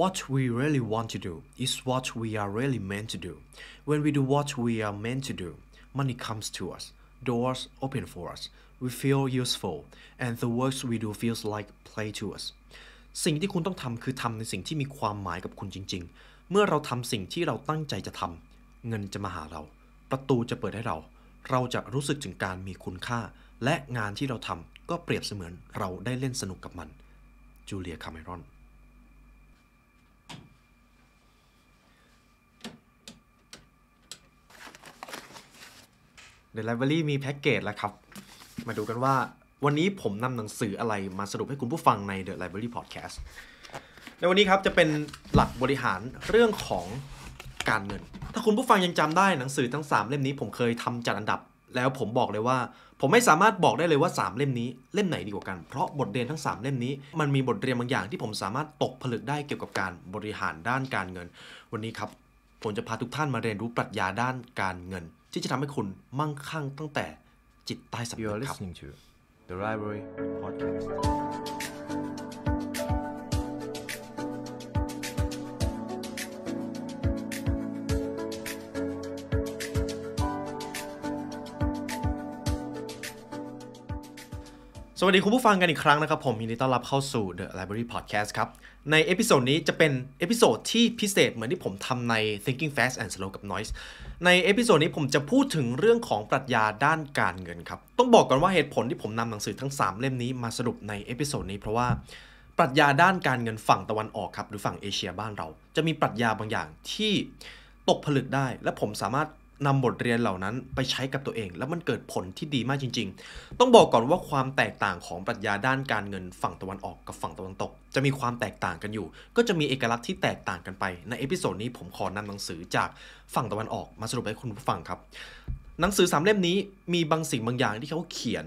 What we really want to do is what we are really meant to do. When we do what we are meant to do, money comes to us, doors open for us, we feel useful, and the works we do feels like play to us. สิ่งที่คุณต้องทำคือทำในสิ่งที่มีความหมายกับคุณจริงๆ เมื่อเราทำสิ่งที่เราตั้งใจจะทำเงินจะมาหาเรา ประตูจะเปิดให้เรา เราจะรู้สึกถึงการมีคุณค่า และงานที่เราทำก็เปรียบเสมือนเราได้เล่นสนุกกับมันจูเลียคาเมรอน The Library มีแพ็กเกจแล้วครับ มาดูกันว่าวันนี้ผมนำหนังสืออะไรมาสรุปให้คุณผู้ฟังใน The Library Podcast ในวันนี้ครับ จะเป็นหลักบริหารเรื่องของการเงิน ถ้าคุณผู้ฟังยังจำได้หนังสือทั้ง 3 เล่มนี้ผมเคยทำจัดอันดับ แล้วผมบอกเลยว่า ผมไม่สามารถบอกได้เลยว่า 3 เล่มนี้เล่มไหนดีกว่ากัน เพราะบทเรียนทั้ง 3 เล่มนี้มันมีบทเรียนบางอย่าง ที่ผมสามารถตกผลึกได้เกี่ยวกับการบริหารด้านการเงิน วันนี้ครับผมจะพาทุกท่านมาเรียนรู้ปรัชญาด้านการเงินที่จะทำให้คุณมั่งคั่งตั้งแต่จิตใต้สำนึกครับ The Library Podcast สวัสดี คุณผู้ฟังกันอีกครั้งนะครับ ผม ยินดีต้อนรับเข้าสู่ The Library Podcast ครับ ในเอพิโซดนี้จะเป็นเอพิโซดที่พิเศษเหมือนที่ผมทำใน Thinking Fast and Slow กับ Noise ในเอพิโซดนี้ผมจะพูดถึงเรื่องของปรัชญาด้านการเงินครับ ต้องบอกก่อนว่าเหตุผลที่ผมนำหนังสือทั้ง 3 เล่มนี้มาสรุปในเอพิโซดนี้เพราะว่า ปรัชญาด้านการเงินฝั่งตะวันออกครับ หรือฝั่งเอเชียบ้านเราจะมีปรัชญาบางอย่างที่ตกผลึกได้ และผมสามารถนำบทเรียนเหล่านั้นไปใช้กับตัวเองแล้วมันเกิดผลที่ดีมากจริง ๆ ต้องบอกก่อนว่าความแตกต่างของปรัชญาด้านการเงินฝั่งตะวันออกกับฝั่งตะวันตก จะมีความแตกต่างกันอยู่ ก็จะมีเอกลักษณ์ที่แตกต่างกันไป ในเอพิโซดนี้ ผมขอนำหนังสือจากฝั่งตะวันออกมาสรุปให้คุณผู้ฟังครับ หนังสือสามเล่มนี้มีบางสิ่งบางอย่างที่เขาเขียน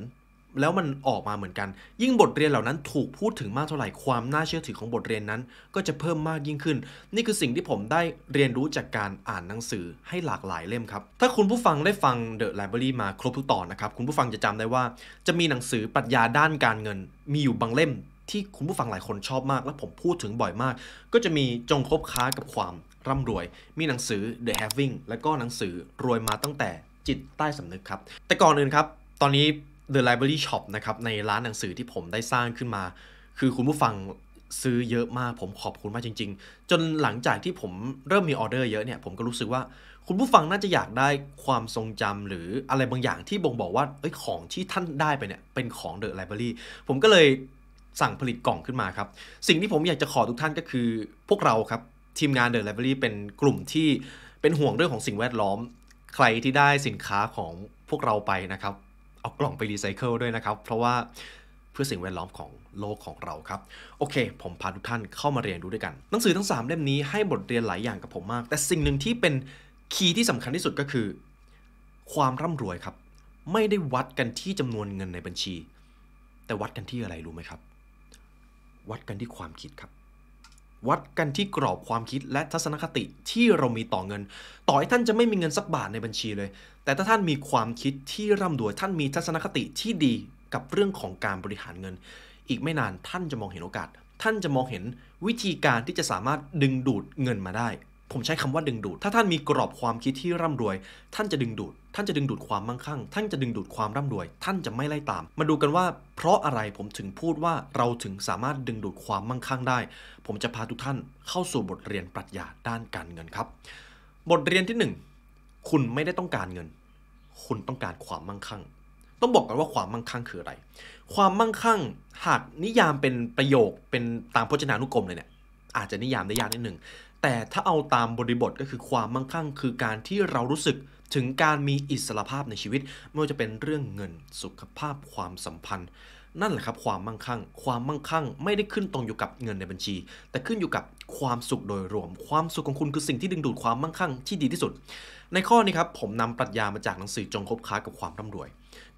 แล้วมันออกมาเหมือนกัน ยิ่งบทเรียนเหล่านั้นถูกพูดถึงมากเท่าไหร่ ความน่าเชื่อถือของบทเรียนนั้น ก็จะเพิ่มมากยิ่งขึ้น นี่คือสิ่งที่ผมได้เรียนรู้จากการอ่านหนังสือให้หลากหลายเล่มครับ ถ้าคุณผู้ฟังได้ฟัง The Library มาครบทุกตอนนะครับ คุณผู้ฟังจะจำได้ว่า จะมีหนังสือปรัชญาด้านการเงิน มีอยู่บางเล่ม ที่คุณผู้ฟังหลายคนชอบมาก และผมพูดถึงบ่อยมาก ก็จะมีจงคบค้ากับความร่ำรวย มีหนังสือ The Having และก็หนังสือรวยมาตั้งแต่จิตใต้สำนึกครับ แต่ก่อนอื่นครับ ตอนนี้ The Library Shop นะครับในร้านหนังสือที่ผมได้สร้างขึ้นมา คือคุณผู้ฟังซื้อเยอะมากผมขอบคุณมากจริง ๆ จนหลังจากที่ผมเริ่มมีออเดอร์เยอะเนี่ยผมก็รู้สึกว่า คุณผู้ฟังน่าจะอยากได้ความทรงจำหรืออะไรบางอย่างที่บ่งบอกว่าเอ้ยของที่ท่านได้ไปเนี่ยเป็นของเดอะไลบรารีผมก็เลยสั่งผลิตกล่องขึ้นมาครับสิ่งที่ผมอยากจะขอทุกท่านก็คือพวกเราครับทีมงานเดอะไลบรารีเป็นกลุ่มที่เป็นห่วงเรื่องของสิ่งแวดล้อมใครที่ได้สินค้าของพวกเราไปนะครับเอากล่องไปรีไซเคิลด้วยนะครับ เพราะว่าเพื่อสิ่งแวดล้อมของโลกของเราครับ โอเค ผมพาทุกท่านเข้ามาเรียนรู้ด้วยกันหนังสือทั้ง 3 เล่มนี้ให้บทเรียนหลายอย่างกับผมมาก แต่สิ่งหนึ่งที่เป็นคีย์ที่สำคัญที่สุดก็คือ ความร่ำรวยครับ ไม่ได้วัดกันที่จำนวนเงินในบัญชี แต่วัดกันที่อะไรรู้ไหมครับ วัดกันที่ความคิดครับวัดกันที่กรอบความคิดและทัศนคติที่เรามีต่อเงิน ต่อให้ท่านจะไม่มีเงินสักบาทในบัญชีเลย แต่ถ้าท่านมีความคิดที่ร่ำรวย ท่านมีทัศนคติที่ดีกับเรื่องของการบริหารเงิน อีกไม่นานท่านจะมองเห็นโอกาส ท่านจะมองเห็นวิธีการที่จะสามารถดึงดูดเงินมาได้ ผมใช้คำว่าดึงดูด ถ้าท่านมีกรอบความคิดที่ร่ำรวย ท่านจะดึงดูดท่านจะดึงดูดความมั่งคั่ง ท่านจะดึงดูดความร่ำรวย ท่านจะไม่ไล่ตาม มาดูกันว่า เพราะอะไรผมถึงพูดว่าเราถึงสามารถดึงดูดความมั่งคั่งได้ ผมจะพาทุกท่านเข้าสู่บทเรียนปรัชญาด้านการเงินครับ บทเรียนที่ 1 คุณไม่ได้ต้องการเงิน คุณต้องการความมั่งคั่ง ต้องบอกกันว่าความมั่งคั่งคืออะไร ความมั่งคั่ง หากนิยามเป็นประโยคเป็นตามพจนานุกรมเลยเนี่ย อาจจะนิยามได้ยากนิดหนึ่ง แต่ถ้าเอาตามบริบทก็คือความมั่งคั่ง คือการที่เรารู้สึกถึงการมีอิสระภาพในชีวิตไม่ว่าจะเป็นเรื่องเงินสุขภาพความสัมพันธ์ นั่นแหละครับความมั่งคั่ง ความมั่งคั่ง ไม่ได้ขึ้นตรงอยู่กับเงินในบัญชี แต่ขึ้นอยู่กับความสุขโดยรวม ความสุขของคุณคือสิ่งที่ดึงดูดความมั่งคั่งที่ดีที่สุด ในข้อนี้ครับ ผมนำปรัชญามาจากหนังสือจงคบค้ากับความร่ารวย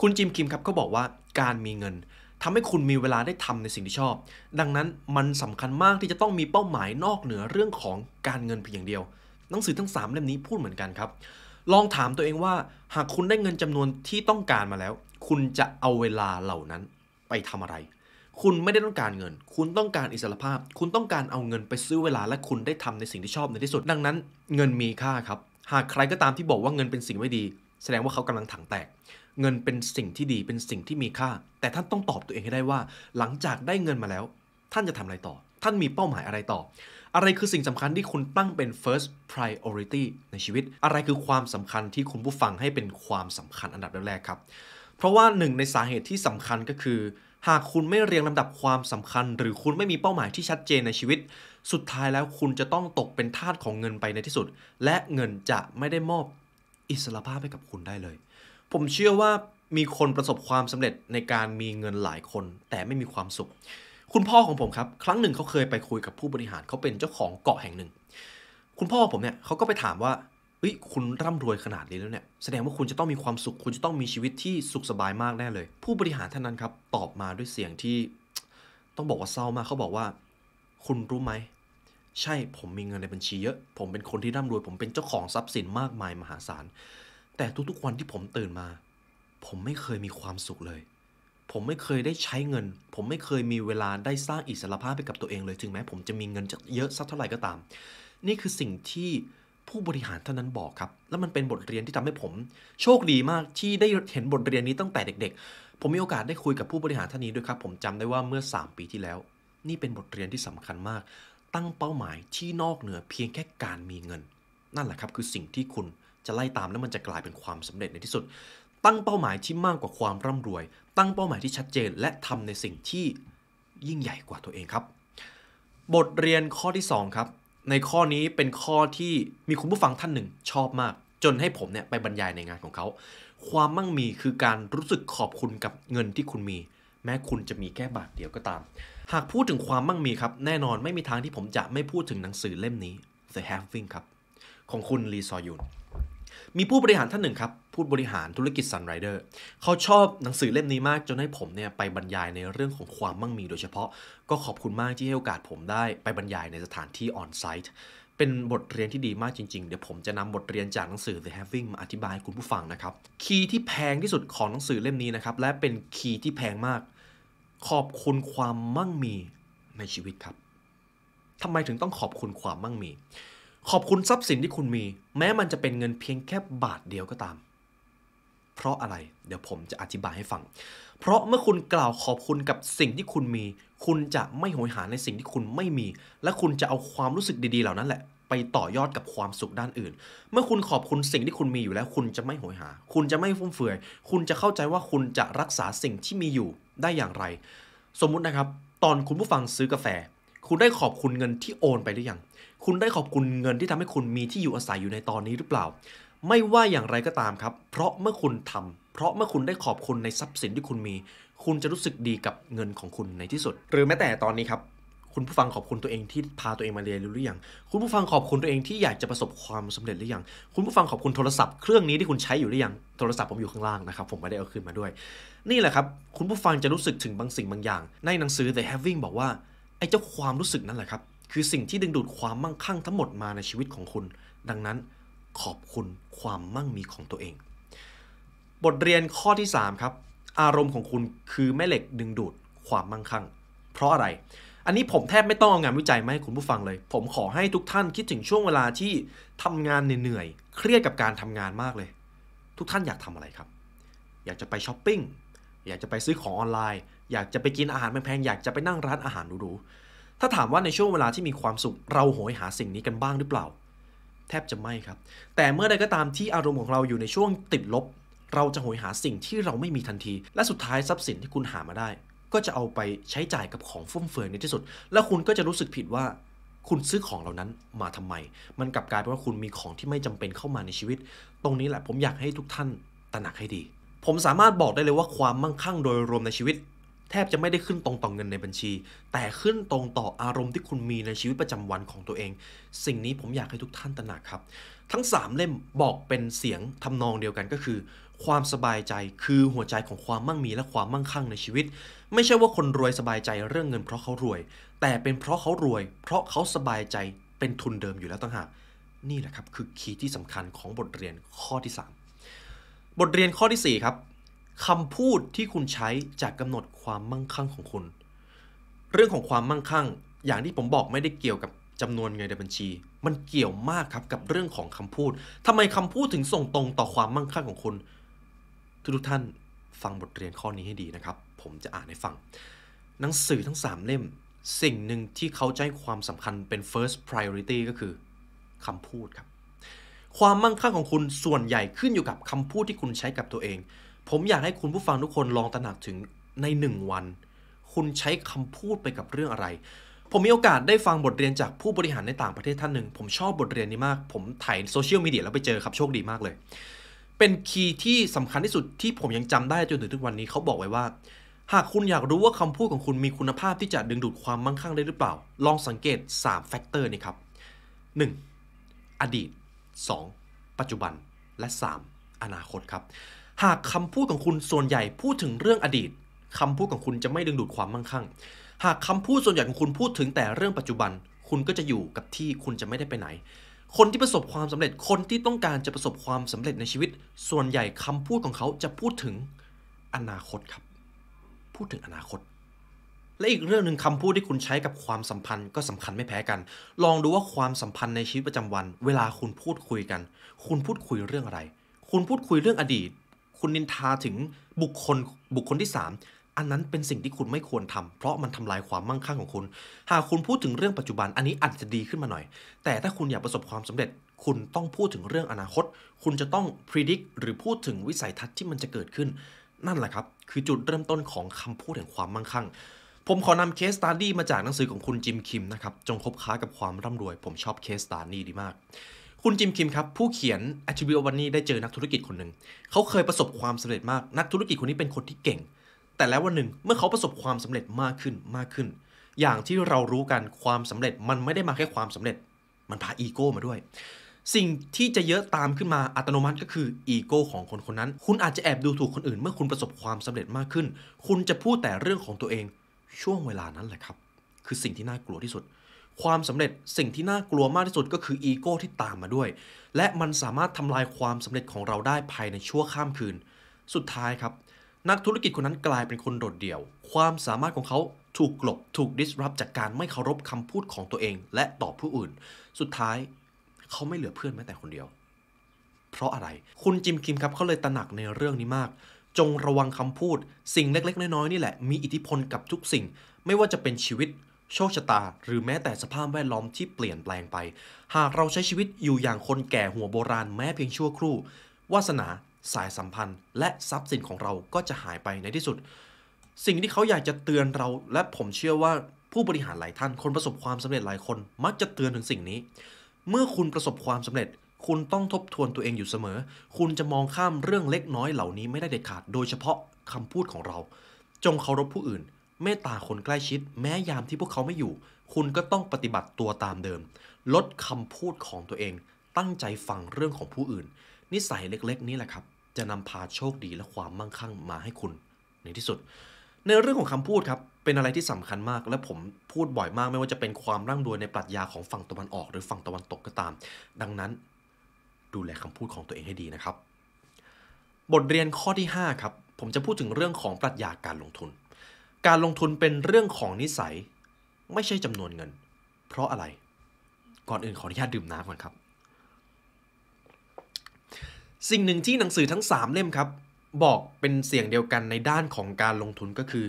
คุณจิมคิมครับก็บอกว่าการมีเงิน ทำให้คุณมีเวลาได้ทำในสิ่งที่ชอบ ดังนั้นมันสำคัญมากที่จะต้องมีเป้าหมายนอกเหนือเรื่องของการเงินเพียงอย่างเดียว หนังสือทั้ง 3เล่มนี้พูดเหมือนกันครับลองถามตัวเองว่า หากคุณได้เงินจำนวนที่ต้องการมาแล้ว คุณจะเอาเวลาเหล่านั้นไปทำอะไร คุณไม่ได้ต้องการเงิน คุณต้องการอิสรภาพ คุณต้องการเอาเงินไปซื้อเวลาและคุณได้ทำในสิ่งที่ชอบในที่สุดดังนั้น เงินมีค่าครับหากใครก็ตามที่บอกว่าเงินเป็นสิ่งไม่ดี แสดงว่าเขากำลังถังแตกเงินเป็นสิ่งที่ดีเป็นสิ่งที่มีค่า แต่ท่านต้องตอบตัวเองให้ได้ว่า หลังจากได้เงินมาแล้ว ท่านจะทำอะไรต่อท่านมีเป้าหมายอะไรต่ออะไรคือสิ่งสำคัญที่คุณตั้งเป็น first priority ในชีวิต อะไรคือความสำคัญที่คุณผู้ฟังให้เป็นความสำคัญอันดับแรกครับ เพราะว่าหนึ่งในสาเหตุที่สำคัญก็คือ หากคุณไม่เรียงลำดับความสำคัญ หรือคุณไม่มีเป้าหมายที่ชัดเจนในชีวิต สุดท้ายแล้วคุณจะต้องตกเป็นทาสของเงินไปในที่สุด และเงินจะไม่ได้มอบอิสระภาพให้กับคุณได้เลย ผมเชื่อว่ามีคนประสบความสำเร็จในการมีเงินหลายคนแต่ไม่มีความสุขคุณพ่อของผมครับครั้งหนึ่งเขาเคยไปคุยกับผู้บริหารเขาเป็นเจ้าของเกาะแห่งหนึ่ง คุณพ่อผมเนี่ยเขาก็ไปถามว่าเฮ้ยคุณร่ำรวยขนาดนี้แล้วเนี่ยแสดงว่าคุณจะต้องมีความสุขคุณจะต้องมีชีวิตที่สุขสบายมากแน่เลย ผู้บริหารท่านนั้นครับตอบมาด้วยเสียงที่ต้องบอกว่าเศร้ามากเขาบอกว่า คุณรู้ไหมใช่ผมมีเงินในบัญชีเยอะ ผมเป็นคนที่ร่ำรวยผมเป็นเจ้าของทรัพย์สินมากมายมหาศาลแต่ทุกๆวันที่ผมตื่นมา ผมไม่เคยมีความสุขเลยผมไม่เคยได้ใช้เงิน ผมไม่เคยมีเวลาได้สร้างอิสรภาพไปกับตัวเองเลยถึงแม้ผมจะมีเงินจเยอะสักเท่าไหร่ก็ตาม นี่คือสิ่งที่ผู้บริหารท่านนั้นบอกครับ แล้วมันเป็นบทเรียนที่ทำให้ผม โชคดีมากที่ได้เห็นบทเรียนนี้ตั้งแต่เด็กๆ ผมมีโอกาสได้คุยกับผู้บริหารท่านนี้ด้วยครับ ผมจำได้ว่าเมื่อ 3 ปีที่แล้ว นี่เป็นบทเรียนที่สำคัญมาก ตั้งเป้าหมายที่นอกเหนือเพียงแค่การมีเงิน นั่นแหละครับ คือสิ่งที่คุณจะไล่ตามแล้วมันจะกลายเป็นความสำเร็จในที่สุด ตั้งเป้าหมายที่มากกว่าความร่ำรวยตั้งเป้าหมายที่ชัดเจนและทำในสิ่งที่ยิ่งใหญ่กว่าตัวเองครับ บทเรียนข้อที่ 2 ครับ ในข้อนี้เป็นข้อที่มีคุณผู้ฟังท่านหนึ่งชอบมาก จนให้ผมเนี่ยไปบรรยายในงานของเขา ความมั่งมีคือการรู้สึกขอบคุณกับเงินที่คุณมี แม้คุณจะมีแค่บาทเดียวก็ตาม หากพูดถึงความมั่งมีครับแน่นอนไม่มีทางที่ผมจะไม่พูดถึงหนังสือเล่มนี้ The Having ครับของคุณลีซอยุนมีผู้บริหารท่านหนึ่งครับผู้บริหารธุรกิจซันไรเดอร์เขาชอบหนังสือเล่มนี้มาก จนให้ผมเนี่ยไปบรรยายในเรื่องของความมั่งมีโดยเฉพาะ ก็ขอบคุณมากที่ให้โอกาสผมได้ไปบรรยายในสถานที่ออนไซต์ เป็นบทเรียนที่ดีมากจริง ๆ เดี๋ยวผมจะนำบทเรียนจากหนังสือ The Having มาอธิบาย คุณผู้ฟังนะครับคีย์ที่แพงที่สุดของหนังสือเล่มนี้นะครับและเป็นคีย์ที่แพงมากขอบคุณความมั่งมีในชีวิตครับ ทำไมถึงต้องขอบคุณความมั่งมีขอบคุณทรัพย์สินที่คุณมี แม้มันจะเป็นเงินเพียงแค่บาทเดียวก็ตาม เพราะอะไรเดี๋ยวผมจะอธิบายให้ฟัง เพราะเมื่อคุณกล่าวขอบคุณกับสิ่งที่คุณมี คุณจะไม่หยหาในสิ่งที่คุณไม่มี และคุณจะเอาความรู้สึกดีๆ เหล่านั้นแหละ ไปต่อยอดกับความสุขด้านอื่น เมื่อคุณขอบคุณสิ่งที่คุณมีอยู่แล้วคุณจะไม่หยหา คุณจะไม่ฟุ่มเฟือยคุณจะเข้าใจว่าคุณจะรักษาสิ่งที่มีอยู่ได้อย่างไร สมมุตินะครับ ตอนคุณผู้ฟังซื้อกาแฟ คุณได้ขอบคุณเงินที่โอนไปหรือยังคุณได้ขอบคุณเงินที่ทำให้คุณมีที่อยู่อาศัยอยู่ในตอนนี้หรือเปล่า ไม่ว่าอย่างไรก็ตามครับ เพราะเมื่อคุณทำ เพราะเมื่อคุณได้ขอบคุณในทรัพย์สินที่คุณมี คุณจะรู้สึกดีกับเงินของคุณในที่สุด หรือแม้แต่ตอนนี้ครับ คุณผู้ฟังขอบคุณตัวเองที่พาตัวเองมาเรียนรู้หรือยังคุณผู้ฟังขอบคุณตัวเองที่อยากจะประสบความสำเร็จหรือยังคุณผู้ฟังขอบคุณโทรศัพท์เครื่องนี้ที่คุณใช้อยู่หรือยังโทรศัพท์ผมอยู่ข้างล่างนะครับผมไม่ได้เอาขึ้นมาด้วย นี่แหละครับคุณผู้ฟังจะรู้สึกถึงบางสิ่งบางอย่าง ในหนังสือ The Having บอกว่าไอ้เจ้าความรู้สึกนั่นแหละครับคือสิ่งที่ดึงดูดความมั่งคั่งทั้งหมดมาในชีวิตของคุณ ดังนั้นขอบคุณความมั่งมีของตัวเอง บทเรียนข้อที่3ครับอารมณ์ของคุณคือแม่เหล็กดึงดูดความมั่งคั่ง เพราะอะไร อันนี้ผมแทบไม่ต้องเอางานวิจัยมาให้คุณผู้ฟังเลย ผมขอให้ทุกท่านคิดถึงช่วงเวลาที่ทำงานเหนื่อยเครียดกับการทำงานมากเลย ทุกท่านอยากทำอะไรครับ อยากจะไปช้อปปิ้งอยากจะไปซื้อของออนไลน์ อยากจะไปกินอาหารแพงๆอยากจะไปนั่งร้านอาหารหรูๆถ้าถามว่าในช่วงเวลาที่มีความสุข เราโหยหาสิ่งนี้กันบ้างหรือเปล่า แทบจะไม่ครับ แต่เมื่อใดก็ตามที่อารมณ์ของเราอยู่ในช่วงติดลบ เราจะโหยหาสิ่งที่เราไม่มีทันที และสุดท้ายทรัพย์สินที่คุณหามาได้ ก็จะเอาไปใช้จ่ายกับของฟุ่มเฟือยในที่สุด และคุณก็จะรู้สึกผิดว่าคุณซื้อของเหล่านั้นมาทำไม มันกลับกลายเป็นว่าคุณมีของที่ไม่จำเป็นเข้ามาในชีวิต ตรงนี้แหละผมอยากให้ทุกท่านตระหนักให้ดี ผมสามารถบอกได้เลยว่าความมั่งคั่งโดยรวมในชีวิตแทบจะไม่ได้ขึ้นตรงต่อเงินในบัญชี แต่ขึ้นตรงต่ออารมณ์ที่คุณมีในชีวิตประจำวันของตัวเอง สิ่งนี้ผมอยากให้ทุกท่านตระหนักครับ ทั้ง 3 เล่มบอกเป็นเสียงทำนองเดียวกันก็คือ ความสบายใจคือหัวใจของความมั่งมีและความมั่งคั่งในชีวิต ไม่ใช่ว่าคนรวยสบายใจเรื่องเงินเพราะเขารวย แต่เป็นเพราะเขารวย เพราะเขาสบายใจเป็นทุนเดิมอยู่แล้วต่างหากนี่แหละครับคือคีย์ที่สำคัญของบทเรียนข้อที่ 3 บทเรียนข้อที่ 4 ครับคำพูดที่คุณใช้จะกำหนดความมั่งคั่งของคุณ เรื่องของความมั่งคั่ง อย่างที่ผมบอกไม่ได้เกี่ยวกับจำนวนเงินในบัญชี มันเกี่ยวมากครับกับเรื่องของคำพูด ทำไมคำพูดถึงส่งตรงต่อความมั่งคั่งของคุณ ทุกท่านฟังบทเรียนข้อนี้ให้ดีนะครับ ผมจะอ่านให้ฟัง หนังสือทั้ง 3เล่ม สิ่งหนึ่งที่เขาใจความสำคัญเป็น first priority ก็คือคำพูดครับความมั่งคั่งของคุณส่วนใหญ่ขึ้นอยู่กับคำพูดที่คุณใช้กับตัวเอง ผมอยากให้คุณผู้ฟังทุกคนลองตระหนักถึงใน 1 วัน คุณใช้คำพูดไปกับเรื่องอะไร ผมมีโอกาสได้ฟังบทเรียนจากผู้บริหารในต่างประเทศท่านหนึ่งผมชอบบทเรียนนี้มาก ผมถ่ายโซเชียลมีเดียแล้วไปเจอครับโชคดีมากเลย เป็นคีย์ที่สำคัญที่สุดที่ผมยังจำได้จนถึงทุกวันนี้เขาบอกไว้ว่า หากคุณอยากรู้ว่าคำพูดของคุณมีคุณภาพที่จะดึงดูดความมั่งคั่งได้หรือเปล่า ลองสังเกต3แฟกเตอร์นี่ครับ 1. อดีต 2. ปัจจุบันและ 3. อนาคต ครับ หากคำพูดของคุณส่วนใหญ่พูดถึงเรื่องอดีตคำพูดของคุณจะไม่ดึงดูดความมั่งคั่ง หากคำพูดส่วนใหญ่ของคุณพูดถึงแต่เรื่องปัจจุบัน คุณก็จะอยู่กับที่คุณจะไม่ได้ไปไหน คนที่ประสบความสำเร็จคนที่ต้องการจะประสบความสำเร็จในชีวิต ส่วนใหญ่คำพูดของเขาจะพูดถึงอนาคตครับพูดถึงอนาคตและอีกเรื่องหนึ่งคำพูดที่คุณใช้กับความสัมพันธ์ก็สำคัญไม่แพ้กัน ลองดูว่าความสัมพันธ์ในชีวิตประจำวัน เวลาคุณพูดคุยกัน คุณพูดคุยเรื่องอะไร คุณพูดคุยเรื่องอดีต คุณนินทาถึงบุคคลบุคคลที่ 3 อันนั้นเป็นสิ่งที่คุณไม่ควรทำ เพราะมันทำลายความมั่งคั่งของคุณ หากคุณพูดถึงเรื่องปัจจุบัน อันนี้อาจจะดีขึ้นมาหน่อย แต่ถ้าคุณอยากประสบความสำเร็จ คุณต้องพูดถึงเรื่องอนาคต คุณจะต้องพิจิตรหรือพูดถึงวิสัยทัศน์ที่มันจะเกิดขึ้นนั่นแหละครับ คือจุดเริ่มต้นของคำพูดแห่งความมั่งคั่งผมขอนำเคสตานดี้มาจากหนังสือของคุณจิมคิมนะครับ จงคบค้ากับความร่ำรวย ผมชอบเคสตานดี้ดีมาก คุณจิมคิมครับผู้เขียนอ t r i b u t e วันนี้ได้เจอนักธุรกิจคนหนึ่ง เขาเคยประสบความสำเร็จมาก นักธุรกิจคนนี้เป็นคนที่เก่ง แต่แล้ววันหนึ่งเมื่อเขาประสบความสำเร็จมากขึ้นมากขึ้น อย่างที่เรารู้กันความสำเร็จมันไม่ได้มาแค่ความสำเร็จ มันพาอีโก้มาด้วย สิ่งที่จะเยอะตามขึ้นมาอัตโนมัติก็คืออีโก้ของคนคนนั้น คุณอาจจะแอบดูถูกคนอื่นเมื่อคุณประสบความสำเร็จมากขึ้น คุณจะพูดแต่เรื่องของตัวเองช่วงเวลานั้นแหละครับ คือสิ่งที่น่ากลัวที่สุด ความสำเร็จสิ่งที่น่ากลัวมากที่สุดก็คืออีโก้ที่ตามมาด้วย และมันสามารถทำลายความสำเร็จของเราได้ภายในชั่วข้ามคืน สุดท้ายครับ นักธุรกิจคนนั้นกลายเป็นคนโดดเดี่ยว ความสามารถของเขาถูกกลบ ถูกดิสรับจากการไม่เคารพคำพูดของตัวเอง และต่อผู้อื่น สุดท้ายเขาไม่เหลือเพื่อนแม้แต่คนเดียว เพราะอะไรคุณจิมคิมครับเขาเลยตระหนักในเรื่องนี้มากจงระวังคำพูดสิ่งเล็ก ๆ น้อยๆนี่แหละมีอิทธิพลกับทุกสิ่ง ไม่ว่าจะเป็นชีวิตโชคชะตา หรือแม้แต่สภาพแวดล้อมที่เปลี่ยนแปลงไป หากเราใช้ชีวิตอยู่อย่างคนแก่หัวโบราณแม้เพียงชั่วครู่วาสนา สายสัมพันธ์ และทรัพย์สินของเราก็จะหายไปในที่สุด สิ่งที่เขาอยากจะเตือนเราและผมเชื่อว่าผู้บริหารหลายท่าน คนประสบความสำเร็จหลายคน มักจะเตือนถึงสิ่งนี้ เมื่อคุณประสบความสำเร็จคุณต้องทบทวนตัวเองอยู่เสมอ คุณจะมองข้ามเรื่องเล็กน้อยเหล่านี้ไม่ได้เด็ดขาด โดยเฉพาะคำพูดของเรา จงเคารพผู้อื่นเมตตาคนใกล้ชิด แม้ยามที่พวกเขาไม่อยู่ คุณก็ต้องปฏิบัติตัวตามเดิม ลดคำพูดของตัวเอง ตั้งใจฟังเรื่องของผู้อื่น นิสัยเล็กๆนี้แหละครับ จะนำพาโชคดีและความมั่งคั่งมาให้คุณ ในที่สุด ในเรื่องของคำพูดครับ เป็นอะไรที่สำคัญมาก และผมพูดบ่อยมาก ไม่ว่าจะเป็นความร่ำรวยในปรัชญาของฝั่งตะวันออก หรือฝั่งตะวันตกก็ตาม ดังนั้นดูแลคำพูดของตัวเองให้ดีนะครับ บทเรียนข้อที่5ครับ ผมจะพูดถึงเรื่องของปรัชญาการลงทุน การลงทุนเป็นเรื่องของนิสัย ไม่ใช่จำนวนเงิน เพราะอะไร ก่อนอื่นขออนุญาตดื่มน้ำก่อนครับ สิ่งหนึ่งที่หนังสือทั้ง 3 เล่มครับ บอกเป็นเสียงเดียวกันในด้านของการลงทุนก็คือ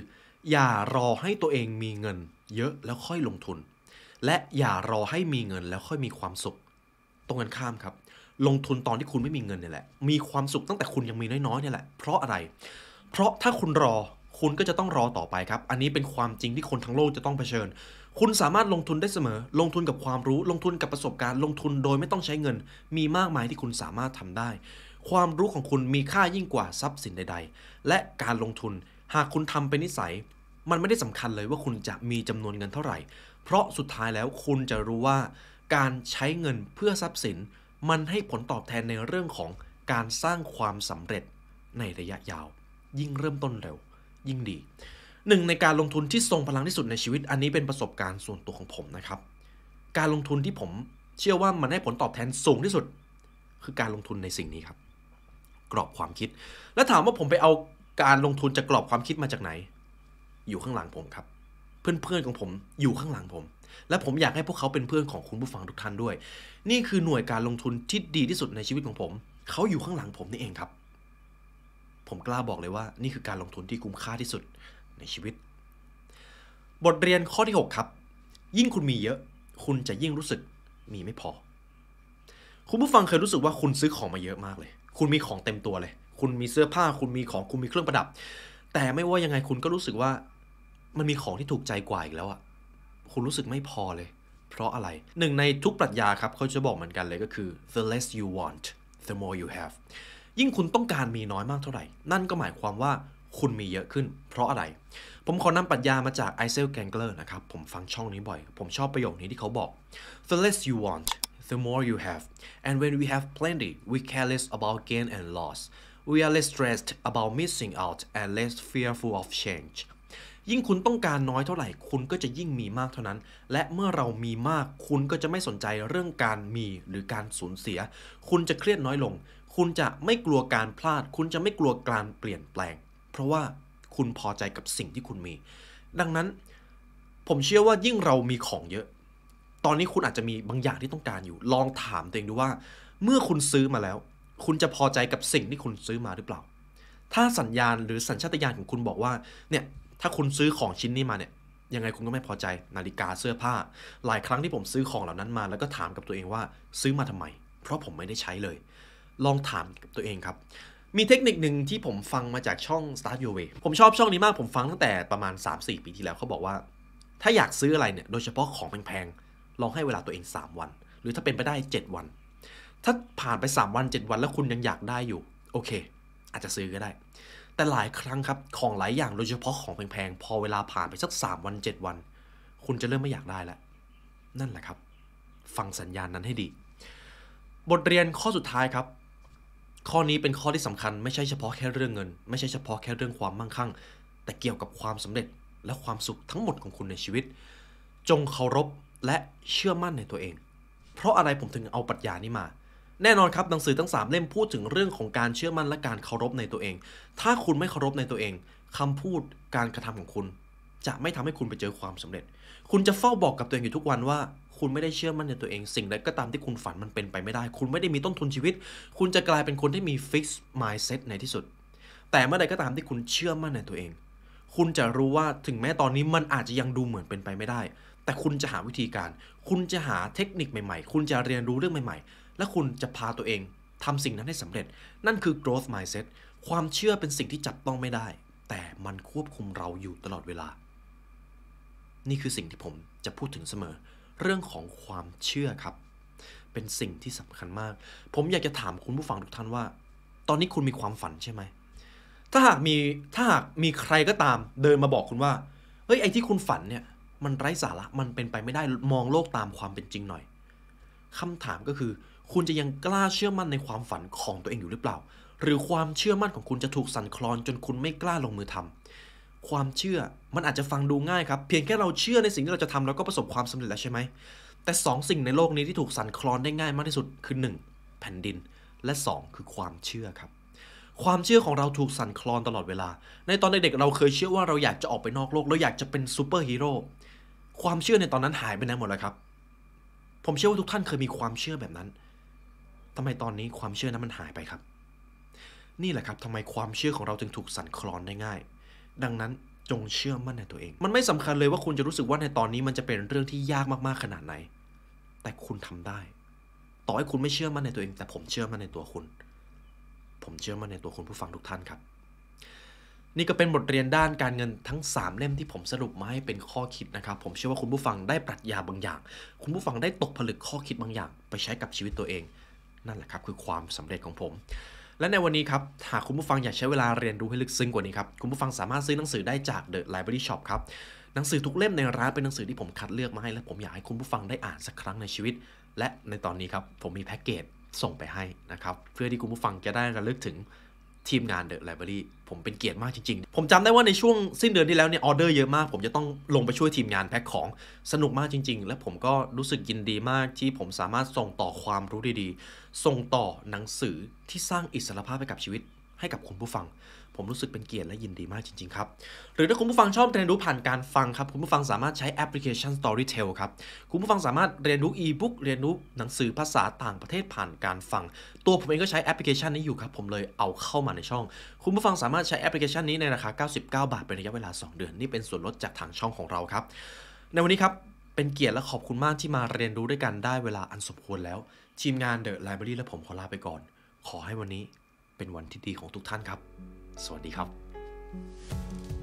อย่ารอให้ตัวเองมีเงินเยอะแล้วค่อยลงทุน และอย่ารอให้มีเงินแล้วค่อยมีความสุขตรงกันข้ามครับลงทุนตอนที่คุณไม่มีเงินเนี่ยแหละ มีความสุขตั้งแต่คุณยังมีน้อยๆเนี่ยแหละ เพราะอะไร เพราะถ้าคุณรอ คุณก็จะต้องรอต่อไปครับ อันนี้เป็นความจริงที่คนทั้งโลกจะต้องเผชิญ คุณสามารถลงทุนได้เสมอ ลงทุนกับความรู้ ลงทุนกับประสบการณ์ ลงทุนโดยไม่ต้องใช้เงิน มีมากมายที่คุณสามารถทำได้ ความรู้ของคุณมีค่ายิ่งกว่าทรัพย์สินใด ๆ และการลงทุน หากคุณทำเป็นนิสัย มันไม่ได้สำคัญเลยว่าคุณจะมีจำนวนเงินเท่าไหร่ เพราะสุดท้ายแล้วคุณจะรู้ว่าการใช้เงินเพื่อทรัพย์สินมันให้ผลตอบแทนในเรื่องของการสร้างความสำเร็จในระยะยาว ยิ่งเริ่มต้นเร็ว ยิ่งดีหนึ่งในการลงทุนที่ทรงพลังที่สุดในชีวิตอันนี้เป็นประสบการณ์ส่วนตัวของผมนะครับ การลงทุนที่ผมเชื่อว่ามันให้ผลตอบแทนสูงที่สุด คือการลงทุนในสิ่งนี้ครับ กรอบความคิด และถามว่าผมไปเอาการลงทุนจะกรอบความคิดมาจากไหน อยู่ข้างหลังผมครับเพื่อนๆของผมอยู่ข้างหลังผม และผมอยากให้พวกเขาเป็นเพื่อนของคุณผู้ฟังทุกท่านด้วย นี่คือหน่วยการลงทุนที่ดีที่สุดในชีวิตของผม เขาอยู่ข้างหลังผมนี่เองครับ ผมกล้าบอกเลยว่านี่คือการลงทุนที่คุ้มค่าที่สุดในชีวิต บทเรียนข้อที่ 6 ครับ ยิ่งคุณมีเยอะ คุณจะยิ่งรู้สึกมีไม่พอ คุณผู้ฟังเคยรู้สึกว่าคุณซื้อของมาเยอะมากเลย คุณมีของเต็มตัวเลย คุณมีเสื้อผ้าคุณมีของคุณมีเครื่องประดับ แต่ไม่ว่ายังไงคุณก็รู้สึกว่ามันมีของที่ถูกใจกว่าอีกแล้วอะคุณรู้สึกไม่พอเลย เพราะอะไร หนึ่งในทุกปรัชญาครับเขาจะบอกเหมือนกันเลยก็คือ the less you want the more you have ยิ่งคุณต้องการมีน้อยมากเท่าไหร่ นั่นก็หมายความว่าคุณมีเยอะขึ้น เพราะอะไร ผมขอนำปรัชญามาจากไอเซลแกงเกอร์นะครับ ผมฟังช่องนี้บ่อย ผมชอบประโยคนี้ที่เขาบอก the less you want the more you have and when we have plenty we care less about gain and loss we are less stressed about missing out and less fearful of change ยิ่งคุณต้องการน้อยเท่าไหร่ คุณก็จะยิ่งมีมากเท่านั้น และเมื่อเรามีมาก คุณก็จะไม่สนใจเรื่องการมีหรือการสูญเสีย คุณจะเครียดน้อยลง คุณจะไม่กลัวการพลาด คุณจะไม่กลัวการเปลี่ยนแปลง เพราะว่าคุณพอใจกับสิ่งที่คุณมี ดังนั้นผมเชื่อว่ายิ่งเรามีของเยอะ ตอนนี้คุณอาจจะมีบางอย่างที่ต้องการอยู่ ลองถามตัวเองดูว่า เมื่อคุณซื้อมาแล้ว คุณจะพอใจกับสิ่งที่คุณซื้อมาหรือเปล่า ถ้าสัญญาณหรือสัญชาตญาณของคุณบอกว่า เนี่ยถ้าคุณซื้อของชิ้นนี้มาเนี่ยยังไงคุณก็ไม่พอใจนาฬิกาเสื้อผ้า หลายครั้งที่ผมซื้อของเหล่านั้นมาแล้วก็ถามกับตัวเองว่าซื้อมาทำไม เพราะผมไม่ได้ใช้เลย ลองถามกับตัวเองครับ มีเทคนิคหนึ่งที่ผมฟังมาจากช่อง Start Your Way ผมชอบช่องนี้มากผมฟังตั้งแต่ประมาณ 3-4 ปีที่แล้ว เขาบอกว่า ถ้าอยากซื้ออะไรเนี่ยโดยเฉพาะของแพงๆลองให้เวลาตัวเอง 3 วัน หรือถ้าเป็นไปได้ 7 วัน ถ้าผ่านไป 3 วัน7วัน แล้วคุณยังอยากได้อยู่โอเค อาจจะซื้อก็ได้แต่หลายครั้งครับของหลายอย่างโดยเฉพาะของแพงๆ พอเวลาผ่านไปสัก3วัน 7 วัน คุณจะเริ่มไม่อยากได้แล้วนั่นแหละครับ ฟังสัญญาณนั้นให้ดี บทเรียนข้อสุดท้ายครับ ข้อนี้เป็นข้อที่สำคัญไม่ใช่เฉพาะแค่เรื่องเงินไม่ใช่เฉพาะแค่เรื่องความมั่งคั่ง แต่เกี่ยวกับความสำเร็จและความสุขทั้งหมดของคุณในชีวิต จงเคารพและเชื่อมั่นในตัวเอง เพราะอะไรผมถึงเอาปรัชญานี้มาแน่นอนครับหนังสือทั้ง 3เล่มพูดถึงเรื่องของการเชื่อมั่นและการเคารพในตัวเอง ถ้าคุณไม่เคารพในตัวเองคำพูดการกระทำของคุณ จะไม่ทำให้คุณไปเจอความสำเร็จ คุณจะเฝ้าบอกกับตัวเองอยู่ทุกวันว่า คุณไม่ได้เชื่อมั่นในตัวเองสิ่งใดก็ตามที่คุณฝันมันเป็นไปไม่ได้ คุณไม่ได้มีต้นทุนชีวิต คุณจะกลายเป็นคนที่มีฟิกซ์มายเซ็ตในที่สุด แต่เมื่อใดก็ตามที่คุณเชื่อมั่นในตัวเอง คุณจะรู้ว่าถึงแม้ตอนนี้มันอาจจะยังดูเหมือนเป็นไปไม่ได้ แต่คุณจะหาวิธีการ คุณจะหาเทคนิคใหม่ ๆ คุณจะเรียนรู้เรื่องใหม่ๆและคุณจะพาตัวเองทำสิ่งนั้นให้สำเร็จ นั่นคือ growth mindset ความเชื่อเป็นสิ่งที่จับต้องไม่ได้ แต่มันควบคุมเราอยู่ตลอดเวลา นี่คือสิ่งที่ผมจะพูดถึงเสมอ เรื่องของความเชื่อครับ เป็นสิ่งที่สำคัญมาก ผมอยากจะถามคุณผู้ฟังทุกท่านว่า ตอนนี้คุณมีความฝันใช่ไหม ถ้าหากมี ถ้าหากมีใครก็ตามเดินมาบอกคุณว่า เฮ้ย ไอ้ที่คุณฝันเนี่ย มันไร้สาระ มันเป็นไปไม่ได้ มองโลกตามความเป็นจริงหน่อย คำถามก็คือคุณจะยังกล้าเชื่อมั่นในความฝันของตัวเองอยู่หรือเปล่า หรือความเชื่อมั่นของคุณจะถูกสั่นคลอนจนคุณไม่กล้าลงมือทำ ความเชื่อมันอาจจะฟังดูง่ายครับ เพียงแค่เราเชื่อในสิ่งที่เราจะทำแล้วก็ประสบความสำเร็จแล้วใช่ไหมแต่ 2 สิ่งในโลกนี้ที่ถูกสั่นคลอนได้ง่าย มากที่สุดคือ1แผ่นดินและ 2 คือความเชื่อครับ ความเชื่อของเราถูกสั่นคลอนตลอดเวลา ในตอนเด็กๆเราเคยเชื่อว่าเราอยากจะออกไปนอกโลกเราอยากจะเป็นซูเปอร์ฮีโร่ความเชื่อในตอนนั้นหายไปไหนหมดแล้วครับผมเชื่อว่าทุกท่านเคยมีความเชื่อแบบนั้นทำไมตอนนี้ความเชื่อนั้นมันหายไปครับ นี่แหละครับทำไมความเชื่อของเราจึงถูกสั่นคลอนได้ง่าย ดังนั้นจงเชื่อมั่นในตัวเอง มันไม่สำคัญเลยว่าคุณจะรู้สึกว่าในตอนนี้มันจะเป็นเรื่องที่ยากมากๆ ขนาดไหน แต่คุณทำได้ ต่อให้คุณไม่เชื่อมั่นในตัวเองแต่ผมเชื่อมั่นในตัวคุณ ผมเชื่อมั่นในตัวคุณผู้ฟังทุกท่านครับ นี่ก็เป็นบทเรียนด้านการเงินทั้ง3เล่มที่ผมสรุปมาให้เป็นข้อคิดนะครับ ผมเชื่อว่าคุณผู้ฟังได้ปรัชญาบางอย่าง คุณผู้ฟังได้ตกผลึกข้อคิดบางอย่าง ไปใช้กับชีวิตตัวเองนั่นแหละครับคือ ความสำเร็จของผม และในวันนี้ครับหากคุณ ผู้ ฟังอยากใช้เวลา เรียนรู้ให้ ลึก ซึ้งกว่านี้ ครับ คุณ ผู้ ฟังสามารถซื้อหนังสือได้ จาก The Library Shop ครับหนังสือทุกเล่มในร้าน เป็นหนังสือที่ผมคัดเลือกมาให้และ ผม อยากให้ คุณ ผู้ ฟังได้อ่านสักครั้ง ในชีวิต และในตอนนี้ครับผมมีแพ็กเกจส่งไปให้นะครับเพื่อที่คุณผู้ฟังจะได้ระลึกถึงทีมงานเดอะไลบรารีผมเป็นเกียรติมากจริงๆ ผมจำได้ว่าในช่วงสิ้นเดือนที่แล้วเนี่ยออเดอร์เยอะมาก ผมจะต้องลงไปช่วยทีมงานแพ็คของสนุกมากจริงๆ และผมก็รู้สึกยินดีมากที่ผมสามารถส่งต่อความรู้ดีๆ ส่งต่อหนังสือที่สร้างอิสรภาพให้กับชีวิตให้กับคุณผู้ฟังผมรู้สึกเป็นเกียรติและยินดีมากจริงๆครับ หรือถ้าคุณผู้ฟังชอบเรียนรู้ผ่านการฟังครับคุณผู้ฟังสามารถใช้แอปพลิเคชัน Storytel ครับ คุณผู้ฟังสามารถเรียนรู้ e-book เรียนรู้หนังสือภาษาต่างประเทศผ่านการฟัง ตัวผมเองก็ใช้แอปพลิเคชันนี้อยู่ครับ ผมเลยเอาเข้ามาในช่อง คุณผู้ฟังสามารถใช้แอปพลิเคชันนี้ในราคา 99 บาท เป็นระยะเวลา 2 เดือน นี่เป็นส่วนลดจากทางช่องของเราครับ ในวันนี้ครับเป็นเกียรติและขอบคุณมากที่มาเรียนรู้ด้วยกันได้เวลาอันสมควรแล้วทีมงานเดอะไลบรารีและผมขอลาไปก่อน ขอให้วันนี้เป็นวันที่ดีของทุกท่านครับสวัสดีครับ